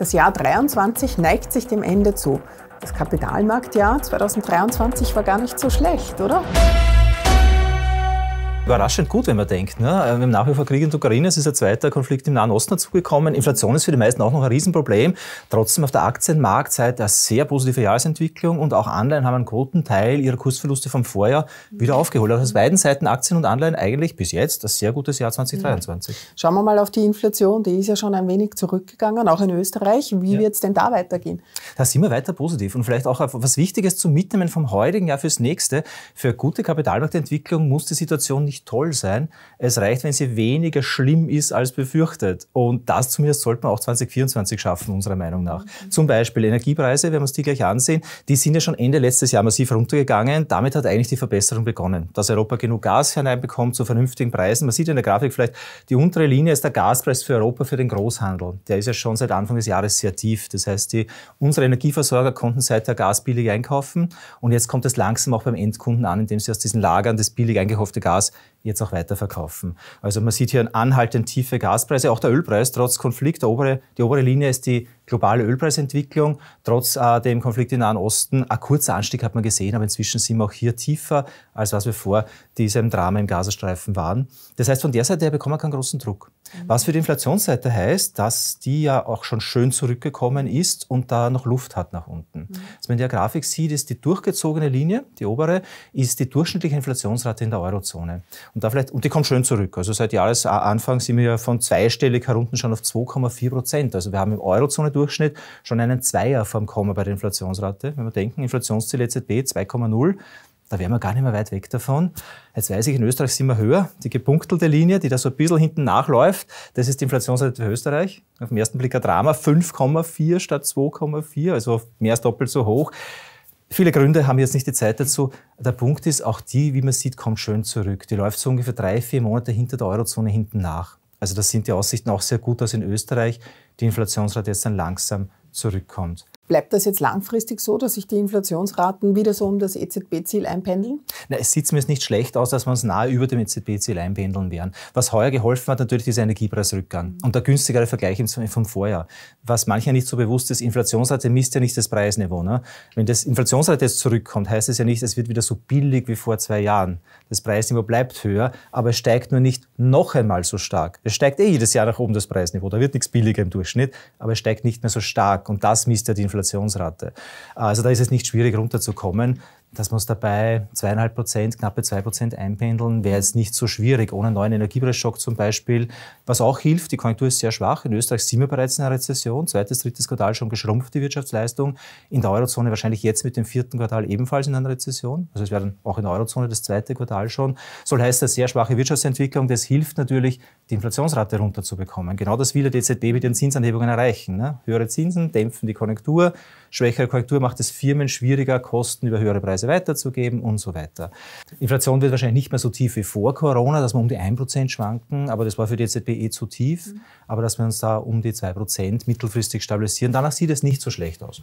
Das Jahr 23 neigt sich dem Ende zu. Das Kapitalmarktjahr 2023 war gar nicht so schlecht, oder? überraschend gut, wenn man denkt. Ne? Äh, wir haben nach wie vor Krieg in der Ukraine, es ist ein zweiter Konflikt im Nahen Osten dazugekommen. Inflation ist für die meisten auch noch ein Riesenproblem. Trotzdem auf der seit der sehr positive Jahresentwicklung und auch Anleihen haben einen guten Teil ihrer Kursverluste vom Vorjahr wieder aufgeholt. Also aus beiden Seiten Aktien und Anleihen eigentlich bis jetzt ein sehr gutes Jahr 2023. Schauen wir mal auf die Inflation, die ist ja schon ein wenig zurückgegangen, auch in Österreich. Wie ja. wird es denn da weitergehen? Da sind wir weiter positiv und vielleicht auch was Wichtiges zum Mitnehmen vom heutigen Jahr fürs nächste. Für gute Kapitalmarktentwicklung muss die Situation nicht nicht toll sein. Es reicht, wenn sie weniger schlimm ist als befürchtet. Und das zumindest sollte man auch 2024 schaffen, unserer Meinung nach. Mhm. Zum Beispiel Energiepreise, wenn wir uns die gleich ansehen, die sind ja schon Ende letztes Jahr massiv runtergegangen. Damit hat eigentlich die Verbesserung begonnen, dass Europa genug Gas hineinbekommt zu vernünftigen Preisen. Man sieht in der Grafik vielleicht, die untere Linie ist der Gaspreis für Europa für den Großhandel. Der ist ja schon seit Anfang des Jahres sehr tief. Das heißt, die, unsere Energieversorger konnten seither Gas billig einkaufen und jetzt kommt es langsam auch beim Endkunden an, indem sie aus diesen Lagern das billig eingekaufte Gas jetzt auch weiterverkaufen. Also man sieht hier anhaltend tiefe Gaspreise, auch der Ölpreis trotz Konflikt. Obere, die obere Linie ist die globale Ölpreisentwicklung, trotz äh, dem Konflikt im Nahen Osten. Ein kurzer Anstieg hat man gesehen, aber inzwischen sind wir auch hier tiefer, als was wir vor diesem Drama im Gazastreifen waren. Das heißt, von der Seite her bekommen wir keinen großen Druck. Was für die Inflationsseite heißt, dass die ja auch schon schön zurückgekommen ist und da noch Luft hat nach unten. Mhm. Was man in der Grafik sieht, ist die durchgezogene Linie, die obere, ist die durchschnittliche Inflationsrate in der Eurozone. Und, da vielleicht, und die kommt schön zurück. Also seit Jahresanfang sind wir ja von zweistellig herunten schon auf 2,4 Prozent. Also wir haben im Eurozone-Durchschnitt schon einen Zweier vom Komma bei der Inflationsrate. Wenn wir denken, Inflationsziel EZB 2,0, da wären wir gar nicht mehr weit weg davon. Jetzt weiß ich, in Österreich sind wir höher. Die gepunktelte Linie, die da so ein bisschen hinten nachläuft, das ist die Inflationsrate für Österreich. Auf den ersten Blick ein Drama. 5,4 statt 2,4, also mehr als doppelt so hoch. Viele Gründe haben jetzt nicht die Zeit dazu. Der Punkt ist, auch die, wie man sieht, kommt schön zurück. Die läuft so ungefähr drei, vier Monate hinter der Eurozone hinten nach. Also das sind die Aussichten auch sehr gut, dass in Österreich die Inflationsrate jetzt dann langsam zurückkommt. Bleibt das jetzt langfristig so, dass sich die Inflationsraten wieder so um das EZB-Ziel einpendeln? Na, es sieht mir nicht schlecht aus, dass wir uns nahe über dem EZB-Ziel einpendeln werden. Was heuer geholfen hat, natürlich dieser Energiepreisrückgang mhm. und der günstigere Vergleich vom Vorjahr. Was mancher nicht so bewusst ist, Inflationsrate misst ja nicht das Preisniveau. Ne? Wenn das Inflationsrate jetzt zurückkommt, heißt es ja nicht, es wird wieder so billig wie vor zwei Jahren. Das Preisniveau bleibt höher, aber es steigt nur nicht noch einmal so stark. Es steigt eh jedes Jahr nach oben das Preisniveau. Da wird nichts billiger im Durchschnitt, aber es steigt nicht mehr so stark. Und das misst ja die Inflation. Inflationsrate. Also da ist es nicht schwierig runterzukommen dass man es dabei zweieinhalb Prozent, knappe zwei Prozent einpendeln, wäre jetzt nicht so schwierig, ohne neuen Energiepreisschock zum Beispiel. Was auch hilft, die Konjunktur ist sehr schwach. In Österreich sind wir bereits in einer Rezession. Zweites, drittes Quartal schon geschrumpft, die Wirtschaftsleistung. In der Eurozone wahrscheinlich jetzt mit dem vierten Quartal ebenfalls in einer Rezession. Also es wäre dann auch in der Eurozone das zweite Quartal schon. Soll heißt, eine sehr schwache Wirtschaftsentwicklung. Das hilft natürlich, die Inflationsrate runterzubekommen. Genau das will der EZB mit den Zinsanhebungen erreichen. Ne? Höhere Zinsen dämpfen die Konjunktur. Schwächere Konjunktur macht es Firmen schwieriger, Kosten über höhere Preise Preise weiterzugeben und so weiter. Inflation wird wahrscheinlich nicht mehr so tief wie vor Corona, dass wir um die 1% schwanken, aber das war für die EZB eh zu tief. Mhm. Aber dass wir uns da um die 2% mittelfristig stabilisieren, danach sieht es nicht so schlecht aus.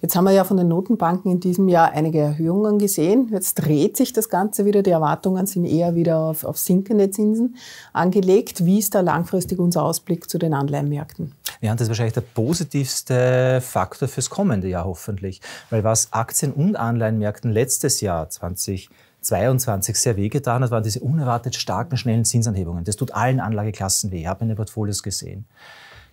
Jetzt haben wir ja von den Notenbanken in diesem Jahr einige Erhöhungen gesehen. Jetzt dreht sich das Ganze wieder. Die Erwartungen sind eher wieder auf, auf sinkende Zinsen angelegt. Wie ist da langfristig unser Ausblick zu den Anleihenmärkten? Ja, und das ist wahrscheinlich der positivste Faktor fürs kommende Jahr hoffentlich. Weil was Aktien- und Anleihenmärkten letztes Jahr 20 22 sehr wehgetan hat, waren diese unerwartet starken, schnellen Zinsanhebungen. Das tut allen Anlageklassen weh. Ich habe meine Portfolios gesehen.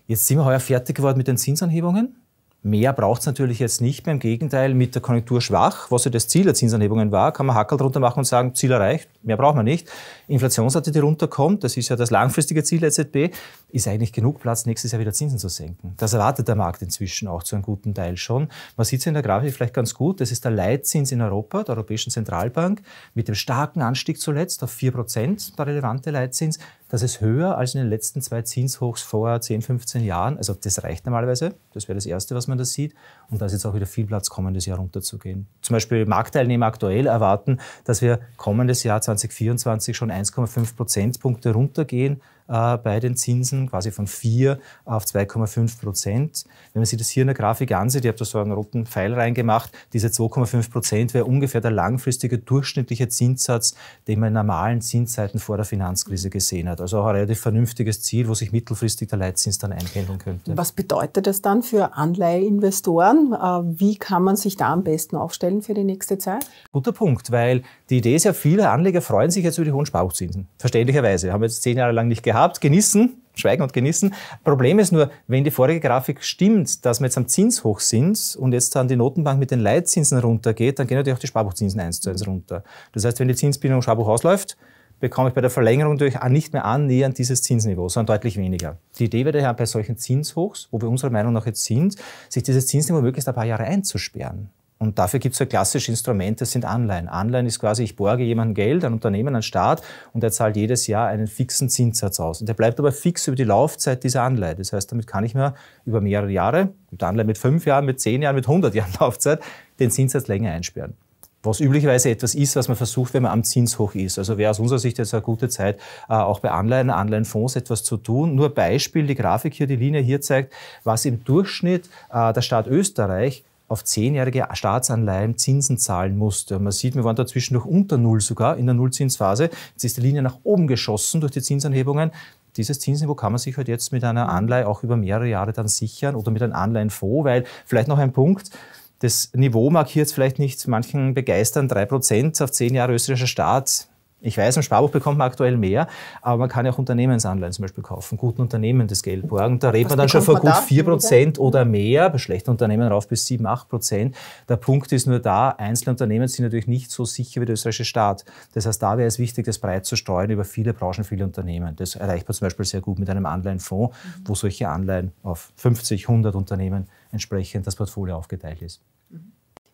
Jetzt sind wir heuer fertig geworden mit den Zinsanhebungen. Mehr braucht es natürlich jetzt nicht mehr. Im Gegenteil, mit der Konjunktur schwach, was ja das Ziel der Zinsanhebungen war, kann man Hackel drunter machen und sagen, Ziel erreicht, mehr braucht man nicht. Inflationsrate, die runterkommt, das ist ja das langfristige Ziel der EZB, ist eigentlich genug Platz, nächstes Jahr wieder Zinsen zu senken. Das erwartet der Markt inzwischen auch zu einem guten Teil schon. Man sieht es in der Grafik vielleicht ganz gut, das ist der Leitzins in Europa, der Europäischen Zentralbank, mit dem starken Anstieg zuletzt auf 4%, der relevante Leitzins. Das ist höher als in den letzten zwei Zinshochs vor 10, 15 Jahren. Also das reicht normalerweise, das wäre das Erste, was man da sieht. Und da ist jetzt auch wieder viel Platz, kommendes Jahr runterzugehen. Zum Beispiel Marktteilnehmer aktuell erwarten, dass wir kommendes Jahr 2024 schon 1,5 Prozentpunkte runtergehen äh, bei den Zinsen, quasi von 4 auf 2,5 Prozent. Wenn man sich das hier in der Grafik ansieht, ich habe da so einen roten Pfeil reingemacht, diese 2,5 Prozent wäre ungefähr der langfristige durchschnittliche Zinssatz, den man in normalen Zinszeiten vor der Finanzkrise gesehen hat. Also auch ein relativ vernünftiges Ziel, wo sich mittelfristig der Leitzins dann einpendeln könnte. Was bedeutet das dann für Anleiheinvestoren? Äh, wie kann man sich da am besten aufstellen für die nächste Zeit? Guter Punkt, weil die Idee ist ja, viele Anleger freuen sich jetzt über die hohen Sparbuchzinsen. Verständlicherweise, haben wir jetzt zehn Jahre lang nicht gehabt gehabt, genießen, schweigen und genießen. Problem ist nur, wenn die vorige Grafik stimmt, dass wir jetzt am Zinshoch sind und jetzt dann die Notenbank mit den Leitzinsen runtergeht, dann gehen natürlich auch die Sparbuchzinsen eins zu eins runter. Das heißt, wenn die Zinsbindung Sparbuch ausläuft, bekomme ich bei der Verlängerung durch nicht mehr annähernd dieses Zinsniveau, sondern deutlich weniger. Die Idee wäre daher bei solchen Zinshochs, wo wir unserer Meinung nach jetzt sind, sich dieses Zinsniveau möglichst ein paar Jahre einzusperren. Und dafür gibt es ein klassisches Instrument, das sind Anleihen. Anleihen ist quasi, ich borge jemandem Geld, ein Unternehmen, ein Staat, und er zahlt jedes Jahr einen fixen Zinssatz aus. Und der bleibt aber fix über die Laufzeit dieser Anleihe. Das heißt, damit kann ich mir über mehrere Jahre, mit Anleihen mit fünf Jahren, mit zehn Jahren, mit 100 Jahren Laufzeit, den Zinssatz länger einsperren. Was üblicherweise etwas ist, was man versucht, wenn man am Zinshoch ist. Also wäre aus unserer Sicht jetzt eine gute Zeit, äh, auch bei Anleihen, Anleihenfonds etwas zu tun. Nur Beispiel, die Grafik hier, die Linie hier zeigt, was im Durchschnitt äh, der Staat Österreich auf zehnjährige Staatsanleihen Zinsen zahlen musste. Man sieht, wir waren dazwischen noch unter Null sogar in der Nullzinsphase. Jetzt ist die Linie nach oben geschossen durch die Zinsanhebungen. Dieses Zinsniveau kann man sich halt jetzt mit einer Anleihe auch über mehrere Jahre dann sichern oder mit einem Anleihenfonds, weil vielleicht noch ein Punkt, das Niveau mag hier jetzt vielleicht nicht manchen begeistern, 3% auf zehn Jahre österreichischer Staat, ich weiß, im Sparbuch bekommt man aktuell mehr, aber man kann ja auch Unternehmensanleihen zum Beispiel kaufen, guten Unternehmen das Geld borgen. Da redet man dann schon von gut 4% oder mehr, bei schlechten Unternehmen rauf bis 7, 8%. Der Punkt ist nur da, einzelne Unternehmen sind natürlich nicht so sicher wie der österreichische Staat. Das heißt, da wäre es wichtig, das breit zu streuen über viele Branchen, viele Unternehmen. Das erreicht man zum Beispiel sehr gut mit einem Anleihenfonds, wo solche Anleihen auf 50, 100 Unternehmen entsprechend das Portfolio aufgeteilt ist.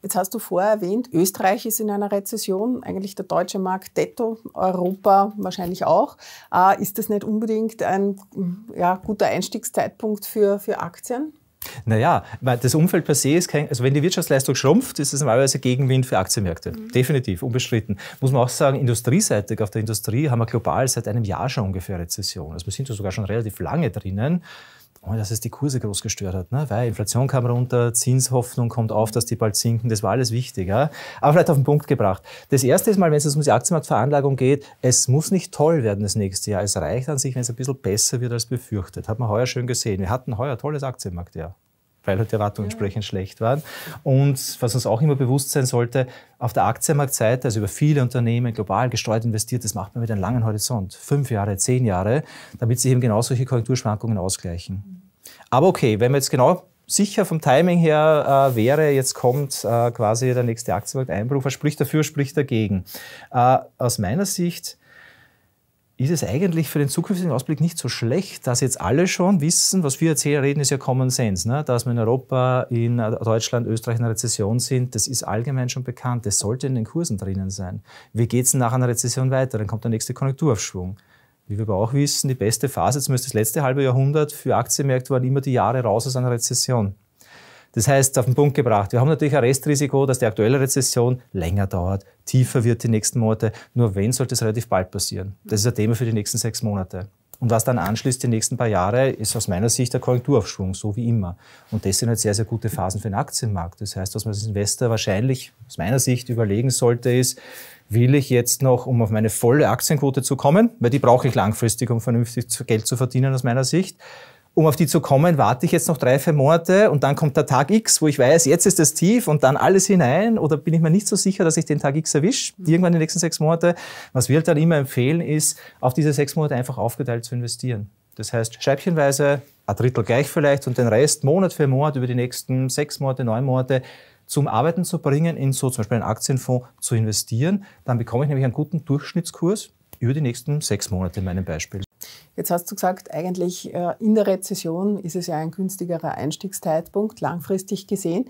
Jetzt hast du vorher erwähnt, Österreich ist in einer Rezession, eigentlich der deutsche Markt detto, Europa wahrscheinlich auch. Äh, ist das nicht unbedingt ein ja, guter Einstiegszeitpunkt für, für Aktien? Naja, das Umfeld per se ist kein, also wenn die Wirtschaftsleistung schrumpft, ist es normalerweise Gegenwind für Aktienmärkte. Mhm. Definitiv, unbestritten. Muss man auch sagen, industrieseitig, auf der Industrie haben wir global seit einem Jahr schon ungefähr Rezession. Also wir sind da sogar schon relativ lange drinnen oh, dass es die Kurse groß gestört hat, ne? weil Inflation kam runter, Zinshoffnung kommt auf, dass die bald sinken, das war alles wichtig. Ja? Aber vielleicht auf den Punkt gebracht. Das erste ist mal, wenn es um die Aktienmarktveranlagung geht, es muss nicht toll werden das nächste Jahr. Es reicht an sich, wenn es ein bisschen besser wird als befürchtet. Hat man heuer schön gesehen. Wir hatten heuer tolles Aktienmarktjahr weil halt die Erwartungen ja. entsprechend schlecht waren. Und was uns auch immer bewusst sein sollte, auf der Aktienmarktseite, also über viele Unternehmen global gesteuert investiert, das macht man mit einem langen Horizont, fünf Jahre, zehn Jahre, damit sich eben genau solche Korrekturschwankungen ausgleichen. Aber okay, wenn man jetzt genau sicher vom Timing her äh, wäre, jetzt kommt äh, quasi der nächste Aktienmarkteinbruch, was spricht dafür, spricht dagegen? Äh, aus meiner Sicht ist es eigentlich für den zukünftigen Ausblick nicht so schlecht, dass jetzt alle schon wissen, was wir jetzt hier reden, ist ja Common Sense, ne? dass wir in Europa, in Deutschland, Österreich in einer Rezession sind, das ist allgemein schon bekannt, das sollte in den Kursen drinnen sein. Wie geht es nach einer Rezession weiter? Dann kommt der nächste Konjunkturaufschwung. Wie wir aber auch wissen, die beste Phase, zumindest das letzte halbe Jahrhundert, für Aktienmärkte waren immer die Jahre raus aus einer Rezession. Das heißt, auf den Punkt gebracht, wir haben natürlich ein Restrisiko, dass die aktuelle Rezession länger dauert, tiefer wird die nächsten Monate. Nur wenn sollte es relativ bald passieren? Das ist ein Thema für die nächsten sechs Monate. Und was dann anschließt die nächsten paar Jahre, ist aus meiner Sicht der Konjunkturaufschwung, so wie immer. Und das sind halt sehr, sehr gute Phasen für den Aktienmarkt. Das heißt, was man als Investor wahrscheinlich aus meiner Sicht überlegen sollte, ist, will ich jetzt noch, um auf meine volle Aktienquote zu kommen, weil die brauche ich langfristig, um vernünftig Geld zu verdienen aus meiner Sicht, um auf die zu kommen, warte ich jetzt noch drei, vier Monate und dann kommt der Tag X, wo ich weiß, jetzt ist das Tief und dann alles hinein oder bin ich mir nicht so sicher, dass ich den Tag X erwische, mhm. irgendwann in den nächsten sechs Monate. Was wir halt dann immer empfehlen, ist, auf diese sechs Monate einfach aufgeteilt zu investieren. Das heißt, scheibchenweise, ein Drittel gleich vielleicht und den Rest Monat für Monat über die nächsten sechs Monate, neun Monate zum Arbeiten zu bringen, in so zum Beispiel einen Aktienfonds zu investieren. Dann bekomme ich nämlich einen guten Durchschnittskurs über die nächsten sechs Monate in meinem Beispiel. Jetzt hast du gesagt, eigentlich äh, in der Rezession ist es ja ein günstigerer Einstiegszeitpunkt, langfristig gesehen.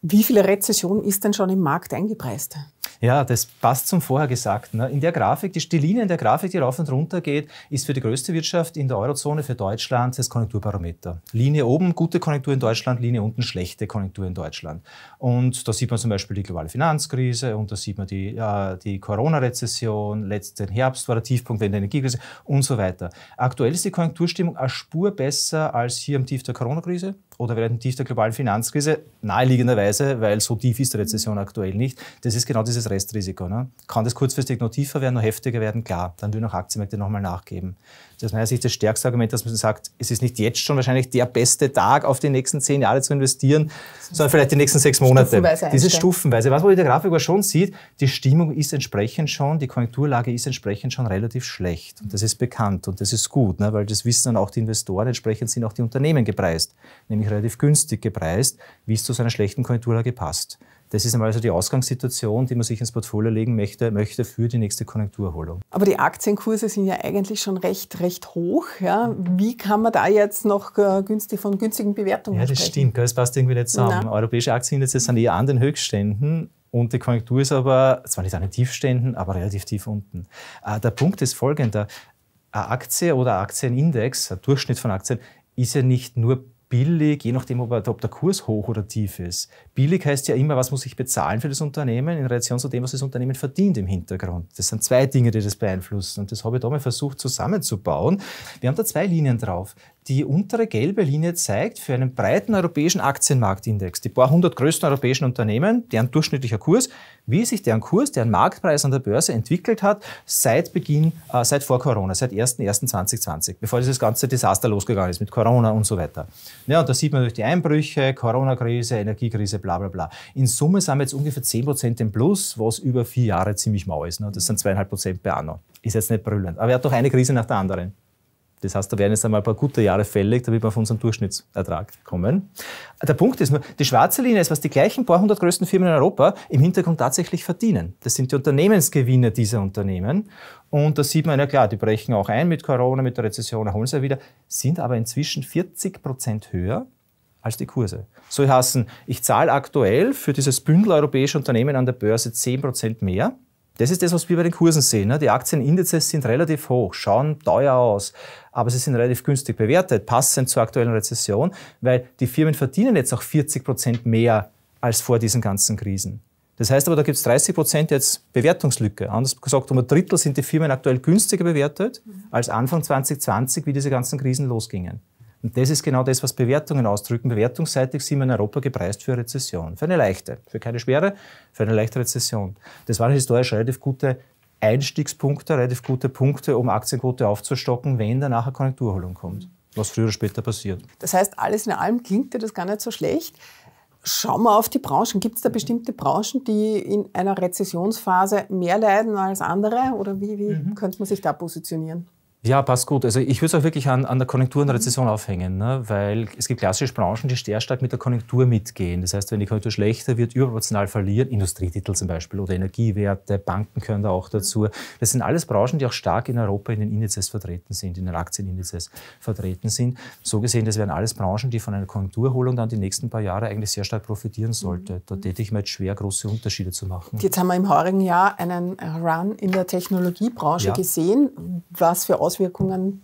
Wie viel Rezession ist denn schon im Markt eingepreist? Ja, das passt zum Vorhergesagten. Ne? In der Grafik, die, die Linie in der Grafik, die rauf und runter geht, ist für die größte Wirtschaft in der Eurozone, für Deutschland, das Konjunkturbarometer. Linie oben, gute Konjunktur in Deutschland, Linie unten, schlechte Konjunktur in Deutschland. Und da sieht man zum Beispiel die globale Finanzkrise und da sieht man die, äh, die Corona-Rezession, letzten Herbst war der Tiefpunkt während der Energiekrise und so weiter. Aktuell ist die Konjunkturstimmung eine Spur besser als hier am Tief der Corona-Krise oder während Tief der globalen Finanzkrise, naheliegenderweise, weil so tief ist die Rezession aktuell nicht, das ist genau dieses Restrisiko. Ne? Kann das kurzfristig noch tiefer werden, noch heftiger werden? Klar, dann würden auch Aktienmärkte nochmal nachgeben. Das ist meiner Sicht das stärkste Argument, dass man sagt, es ist nicht jetzt schon wahrscheinlich der beste Tag, auf die nächsten zehn Jahre zu investieren, sondern vielleicht die nächsten sechs Monate. Stufenweise Dieses stufenweise. Was man in der Grafik aber schon sieht, die Stimmung ist entsprechend schon, die Konjunkturlage ist entsprechend schon relativ schlecht. Und das ist bekannt und das ist gut, ne? weil das wissen dann auch die Investoren, entsprechend sind auch die Unternehmen gepreist, nämlich relativ günstig gepreist, wie es zu so einer schlechten Konjunkturlage passt. Das ist einmal also die Ausgangssituation, die man sich ins Portfolio legen möchte, möchte für die nächste Konjunkturholung. Aber die Aktienkurse sind ja eigentlich schon recht, recht hoch. Ja? Wie kann man da jetzt noch äh, günstig, von günstigen Bewertungen sprechen? Ja, das sprechen? stimmt. Das passt irgendwie nicht zusammen. Na. Europäische Aktienindizes sind eher an den Höchstständen und die Konjunktur ist aber, zwar nicht an den Tiefständen, aber relativ tief unten. Äh, der Punkt ist folgender. Eine Aktie oder ein Aktienindex, ein Durchschnitt von Aktien, ist ja nicht nur billig, je nachdem, ob, ob, der Kurs hoch oder tief ist. Billig heißt ja immer, was muss ich bezahlen für das Unternehmen in Relation zu dem, was das Unternehmen verdient im Hintergrund. Das sind zwei Dinge, die das beeinflussen. Und das habe ich da mal versucht zusammenzubauen. Wir haben da zwei Linien drauf die untere gelbe Linie zeigt für einen breiten europäischen Aktienmarktindex, die paar hundert größten europäischen Unternehmen, deren durchschnittlicher Kurs, wie sich deren Kurs, deren Marktpreis an der Börse entwickelt hat seit Beginn, äh, seit vor Corona, seit 01.01.2020, bevor dieses ganze Desaster losgegangen ist mit Corona und so weiter. Ja, und da sieht man durch die Einbrüche, Corona-Krise, Energiekrise, bla bla bla. In Summe sind wir jetzt ungefähr 10% im Plus, was über vier Jahre ziemlich mau ist. Ne? Das sind zweieinhalb Prozent per Anno. Ist jetzt nicht brüllend, aber er hat doch eine Krise nach der anderen. Das heißt, da werden jetzt einmal ein paar gute Jahre fällig, damit wir auf unseren Durchschnittsertrag kommen. Der Punkt ist nur, die schwarze Linie ist, was die gleichen paar hundert größten Firmen in Europa im Hintergrund tatsächlich verdienen. Das sind die Unternehmensgewinne dieser Unternehmen. Und da sieht man, ja klar, die brechen auch ein mit Corona, mit der Rezession, erholen sie wieder, sind aber inzwischen 40 Prozent höher als die Kurse. So heißen, ich zahle aktuell für dieses Bündel europäische Unternehmen an der Börse 10 Prozent mehr das ist das, was wir bei den Kursen sehen. Ne? Die Aktienindizes sind relativ hoch, schauen teuer aus, aber sie sind relativ günstig bewertet, passend zur aktuellen Rezession, weil die Firmen verdienen jetzt auch 40 Prozent mehr als vor diesen ganzen Krisen. Das heißt aber, da gibt es 30 Prozent jetzt Bewertungslücke. Anders gesagt, um ein Drittel sind die Firmen aktuell günstiger bewertet mhm. als Anfang 2020, wie diese ganzen Krisen losgingen. Und das ist genau das, was Bewertungen ausdrücken. Bewertungsseitig sind wir in Europa gepreist für Rezession. Für eine leichte, für keine schwere, für eine leichte Rezession. Das waren historisch relativ gute Einstiegspunkte, relativ gute Punkte, um Aktienquote aufzustocken, wenn danach eine Konjunkturholung kommt. Was früher oder später passiert. Das heißt, alles in allem klingt dir das gar nicht so schlecht. Schauen wir auf die Branchen. Gibt es da bestimmte Branchen, die in einer Rezessionsphase mehr leiden als andere? Oder wie, wie mhm. könnte man sich da positionieren? Ja, passt gut. Also ich würde es auch wirklich an, an der Konjunktur und der mhm. Rezession aufhängen, ne? weil es gibt klassische Branchen, die sehr stark mit der Konjunktur mitgehen. Das heißt, wenn die Konjunktur schlechter wird, überproportional verlieren, Industrietitel zum Beispiel oder Energiewerte, Banken gehören da auch dazu. Das sind alles Branchen, die auch stark in Europa in den Indizes vertreten sind, in den Aktienindizes vertreten sind. So gesehen, das wären alles Branchen, die von einer Konjunkturholung dann die nächsten paar Jahre eigentlich sehr stark profitieren sollte. Mhm. Da täte ich mir jetzt schwer, große Unterschiede zu machen. Jetzt haben wir im heurigen Jahr einen Run in der Technologiebranche ja. gesehen, was für Auswirkungen Auswirkungen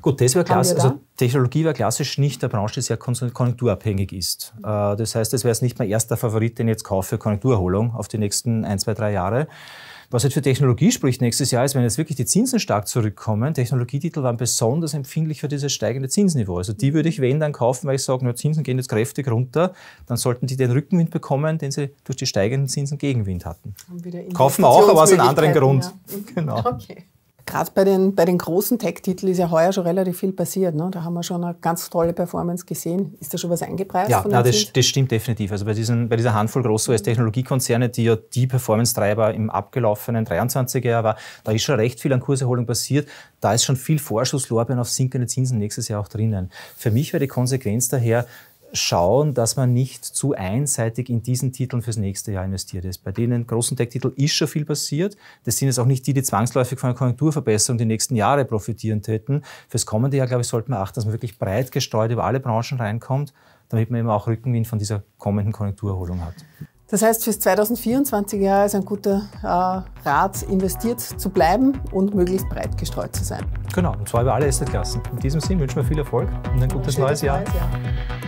Gut, das war klassisch, also Technologie war klassisch nicht eine Branche, die sehr konjunkturabhängig ist. Äh, das heißt, es wäre jetzt nicht mein erster Favorit, den ich jetzt kaufe für Konjunkturerholung auf die nächsten ein, zwei, drei Jahre. Was jetzt für Technologie spricht nächstes Jahr ist, wenn jetzt wirklich die Zinsen stark zurückkommen, Technologietitel waren besonders empfindlich für dieses steigende Zinsniveau. Also die würde ich, wenn, dann kaufen, weil ich sage, nur Zinsen gehen jetzt kräftig runter, dann sollten die den Rückenwind bekommen, den sie durch die steigenden Zinsen Gegenwind hatten. Kaufen auch, aber aus einem anderen Grund. Ja. Genau. Okay gerade bei den, bei den großen Tech-Titeln ist ja heuer schon relativ viel passiert. Ne? Da haben wir schon eine ganz tolle Performance gesehen. Ist da schon was eingepreist? Ja, na, das, das, stimmt definitiv. Also bei, diesen, bei dieser Handvoll großer US-Technologiekonzerne, die ja die Performance-Treiber im abgelaufenen 23er Jahr war, da ist schon recht viel an Kurserholung passiert. Da ist schon viel Vorschusslorbeeren auf sinkende Zinsen nächstes Jahr auch drinnen. Für mich wäre die Konsequenz daher, schauen, dass man nicht zu einseitig in diesen Titeln fürs nächste Jahr investiert ist. Bei denen großen tech titel ist schon viel passiert. Das sind jetzt auch nicht die, die zwangsläufig von der Konjunkturverbesserung die nächsten Jahre profitieren täten. Fürs kommende Jahr, glaube ich, sollte man achten, dass man wirklich breit gestreut über alle Branchen reinkommt, damit man eben auch Rückenwind von dieser kommenden Konjunkturerholung hat. Das heißt, fürs 2024 Jahr ist ein guter äh, Rat, investiert zu bleiben und möglichst breit gestreut zu sein. Genau, und zwar über alle Assetklassen. In diesem Sinn wünschen wir viel Erfolg und ein gutes neues Jahr. Neues Jahr.